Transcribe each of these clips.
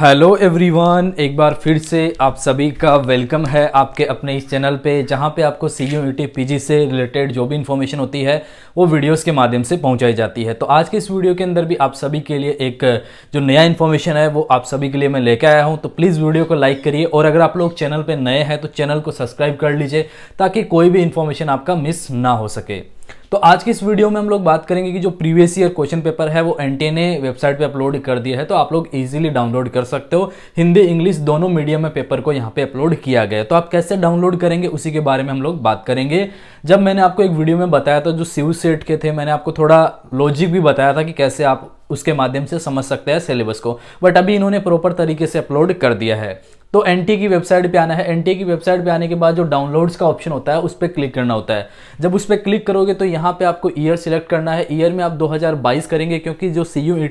hello everyone एक बार फिर से आप सभी का वेलकम है आपके अपने इस चैनल पे जहाँ पे आपको सी यू टी पी से रिलेटेड जो भी इन्फॉर्मेशन होती है वो वीडियोस के माध्यम से पहुँचाई जाती है तो आज के इस वीडियो के अंदर भी आप सभी के लिए एक जो नया इन्फॉर्मेशन है वो आप सभी के लिए मैं लेके आया हूँ तो प्लीज़ वीडियो को लाइक करिए और अगर आप लोग चैनल पर नए हैं तो चैनल को सब्सक्राइब कर लीजिए ताकि कोई भी इन्फॉर्मेशन आपका मिस ना हो सके तो आज की इस वीडियो में हम लोग बात करेंगे कि जो प्रीवियस ईयर क्वेश्चन पेपर है वो एन ने वेबसाइट पे अपलोड कर दिया है तो आप लोग इजीली डाउनलोड कर सकते हो हिंदी इंग्लिश दोनों मीडियम में पेपर को यहाँ पे अपलोड किया गया है तो आप कैसे डाउनलोड करेंगे उसी के बारे में हम लोग बात करेंगे जब मैंने आपको एक वीडियो में बताया था जो सीव सेट के थे मैंने आपको थोड़ा लॉजिक भी बताया था कि कैसे आप उसके माध्यम से समझ सकते हैं सिलेबस को बट अभी इन्होंने प्रॉपर तरीके से अपलोड कर दिया है तो एन की वेबसाइट पे आना है एन की वेबसाइट पे आने के बाद जो डाउनलोड्स का ऑप्शन होता है उस पर क्लिक करना होता है जब उस पर क्लिक करोगे तो यहाँ पे आपको ईयर सिलेक्ट करना है ईयर में आप 2022 करेंगे क्योंकि जो सी यू ई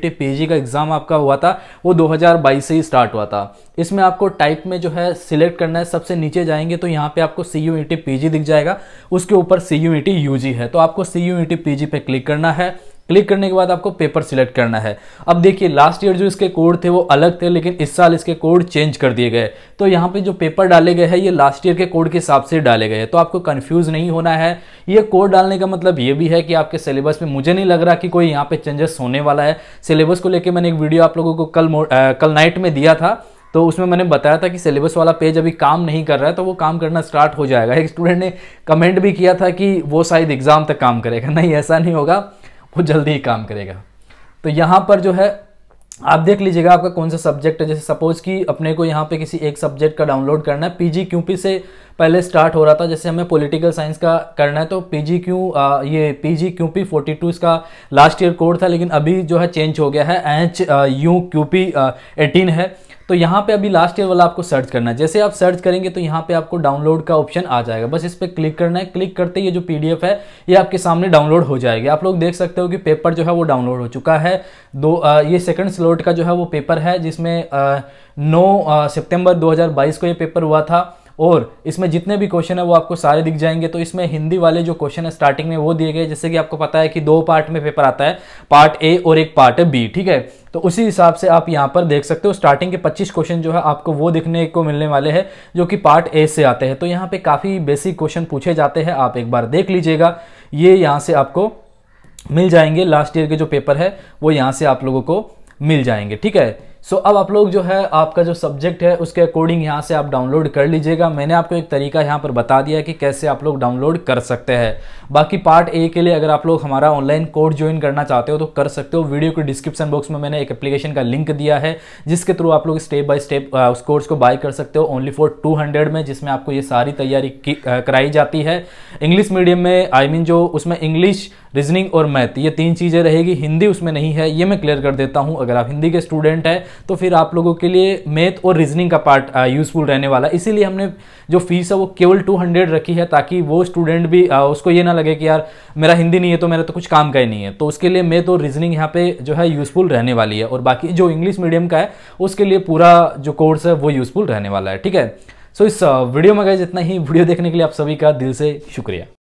का एग्ज़ाम आपका हुआ था वो 2022 से ही स्टार्ट हुआ था इसमें आपको टाइप में जो है सिलेक्ट करना है सबसे नीचे जाएंगे तो यहाँ पे आपको सी यू e दिख जाएगा उसके ऊपर सी यू e है तो आपको सी यू e पे क्लिक करना है क्लिक करने के बाद आपको पेपर सिलेक्ट करना है अब देखिए लास्ट ईयर जो इसके कोड थे वो अलग थे लेकिन इस साल इसके कोड चेंज कर दिए गए तो यहाँ पे जो पेपर डाले गए हैं ये लास्ट ईयर के कोड के हिसाब से डाले गए हैं तो आपको कन्फ्यूज नहीं होना है ये कोड डालने का मतलब ये भी है कि आपके सिलेबस में मुझे नहीं लग रहा कि कोई यहाँ पे चेंजेस होने वाला है सिलेबस को लेकर मैंने एक वीडियो आप लोगों को कल आ, कल नाइट में दिया था तो उसमें मैंने बताया था कि सिलेबस वाला पेज अभी काम नहीं कर रहा है तो वो काम करना स्टार्ट हो जाएगा एक स्टूडेंट ने कमेंट भी किया था कि वो शायद एग्ज़ाम तक काम करेगा नहीं ऐसा नहीं होगा वो जल्दी ही काम करेगा तो यहाँ पर जो है आप देख लीजिएगा आपका कौन सा सब्जेक्ट है जैसे सपोज़ कि अपने को यहाँ पे किसी एक सब्जेक्ट का डाउनलोड करना है पीजी क्यूपी से पहले स्टार्ट हो रहा था जैसे हमें पॉलिटिकल साइंस का करना है तो पीजी क्यू जी ये पीजी क्यूपी 42 इसका लास्ट ईयर कोड था लेकिन अभी जो है चेंज हो गया है एच यू क्यूपी एटीन है तो यहाँ पे अभी लास्ट ईयर वाला आपको सर्च करना है जैसे आप सर्च करेंगे तो यहाँ पे आपको डाउनलोड का ऑप्शन आ जाएगा बस इस पर क्लिक करना है क्लिक करते ही ये जो पीडीएफ है ये आपके सामने डाउनलोड हो जाएगी आप लोग देख सकते हो कि पेपर जो है वो डाउनलोड हो चुका है दो आ, ये सेकंड स्लोट का जो है वो पेपर है जिसमें नौ सितंबर दो को ये पेपर हुआ था और इसमें जितने भी क्वेश्चन है वो आपको सारे दिख जाएंगे तो इसमें हिंदी वाले जो क्वेश्चन है स्टार्टिंग में वो दिए गए जैसे कि आपको पता है कि दो पार्ट में पेपर आता है पार्ट ए और एक पार्ट बी ठीक है तो उसी हिसाब से आप यहाँ पर देख सकते हो स्टार्टिंग के 25 क्वेश्चन जो है आपको वो दिखने को मिलने वाले हैं जो कि पार्ट ए से आते हैं तो यहाँ पे काफ़ी बेसिक क्वेश्चन पूछे जाते हैं आप एक बार देख लीजिएगा ये यहाँ से आपको मिल जाएंगे लास्ट ईयर के जो पेपर है वो यहाँ से आप लोगों को मिल जाएंगे ठीक है सो so, अब आप लोग जो है आपका जो सब्जेक्ट है उसके अकॉर्डिंग यहाँ से आप डाउनलोड कर लीजिएगा मैंने आपको एक तरीका यहाँ पर बता दिया कि कैसे आप लोग डाउनलोड कर सकते हैं बाकी पार्ट ए के लिए अगर आप लोग हमारा ऑनलाइन कोर्स ज्वाइन करना चाहते हो तो कर सकते हो वीडियो के डिस्क्रिप्शन बॉक्स में मैंने एक एप्लीकेशन का लिंक दिया है जिसके थ्रू आप लोग स्टेप बाय स्टेप उस कोर्स को बाय कर सकते हो ओनली फॉर टू में जिसमें आपको ये सारी तैयारी कराई जाती है इंग्लिश मीडियम में आई I मीन mean जो उसमें इंग्लिश रीजनिंग और मैथ ये तीन चीज़ें रहेगी हिंदी उसमें नहीं है ये मैं क्लियर कर देता हूँ अगर आप हिंदी के स्टूडेंट हैं तो फिर आप लोगों के लिए मैथ और रीजनिंग का पार्ट यूज़फुल रहने वाला इसीलिए हमने जो फीस है वो केवल टू रखी है ताकि वो स्टूडेंट भी आ, उसको ये ना लगे कि यार मेरा हिंदी नहीं है तो मेरा तो कुछ काम का ही नहीं है तो उसके लिए मैथ और रीजनिंग यहाँ पर जो है यूज़फुल रहने वाली है और बाकी जो इंग्लिश मीडियम का है उसके लिए पूरा जो कोर्स है वो यूज़फुल रहने वाला है ठीक है सो इस वीडियो में गए जितना ही वीडियो देखने के लिए आप सभी का दिल से शुक्रिया